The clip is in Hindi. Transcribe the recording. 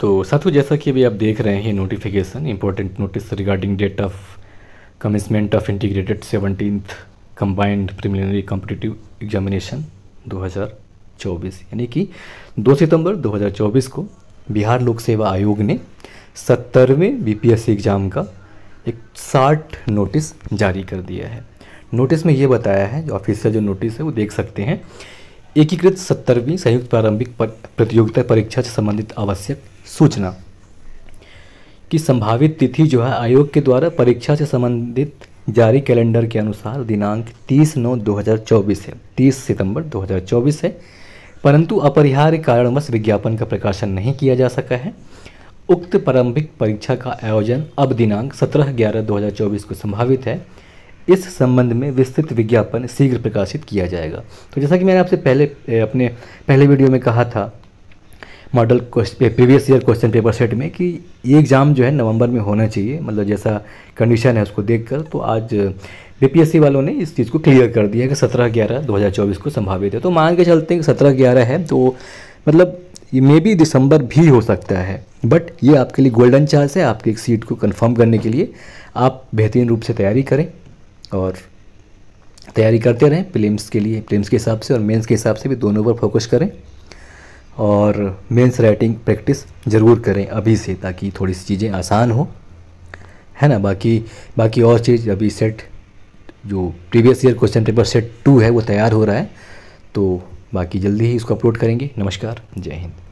तो साथियों जैसा कि अभी आप देख रहे हैं notification important notice regarding date of commencement of integrated seventeen combined preliminary competitive examination 2024 यानी कि 2 सितंबर 2024 को बिहार लोक सेवा आयोग ने सत्तरवें बीपीएससी एग्ज़ाम का एक साठ नोटिस जारी कर दिया है नोटिस में ये बताया है जो ऑफिसियल जो नोटिस है वो देख सकते हैं एकीकृत सत्तरवीं संयुक्त प्रारंभिक पर, प्रतियोगिता परीक्षा से संबंधित आवश्यक सूचना कि संभावित तिथि जो है आयोग के द्वारा परीक्षा से संबंधित जारी कैलेंडर के अनुसार दिनांक 30 नौ 2024 है 30 सितंबर 2024 है परंतु अपरिहार्य कारणवश विज्ञापन का प्रकाशन नहीं किया जा सका है उक्त प्रारंभिक परीक्षा का आयोजन अब दिनांक 17 ग्यारह 2024 को संभावित है इस संबंध में विस्तृत विज्ञापन शीघ्र प्रकाशित किया जाएगा तो जैसा कि मैंने आपसे पहले अपने पहले वीडियो में कहा था model previous year question paper set में कि ये एग्ज़ाम जो है नवंबर में होना चाहिए मतलब जैसा कंडीशन है उसको देखकर तो आज बीपीएससी वालों ने इस चीज़ को क्लियर कर दिया कि सत्रह ग्यारह दो हज़ार चौबीस को संभावित है तो मान के चलते हैं कि सत्रह ग्यारह है तो मतलब ये मे बी दिसंबर भी हो सकता है बट ये आपके लिए गोल्डन चांस है आपकी एक सीट को कन्फर्म करने के लिए आप बेहतरीन रूप से तैयारी करें और तैयारी करते रहें प्रीलिम्स के लिए प्रीलिम्स के हिसाब से और मेंस के हिसाब से भी दोनों पर फोकस करें और मेंस राइटिंग प्रैक्टिस ज़रूर करें अभी से ताकि थोड़ी सी चीज़ें आसान हो है ना बाकी बाकी और चीज़ अभी सेट जो previous year question paper set two है वो तैयार हो रहा है तो बाकी जल्दी ही इसको अपलोड करेंगे नमस्कार जय हिंद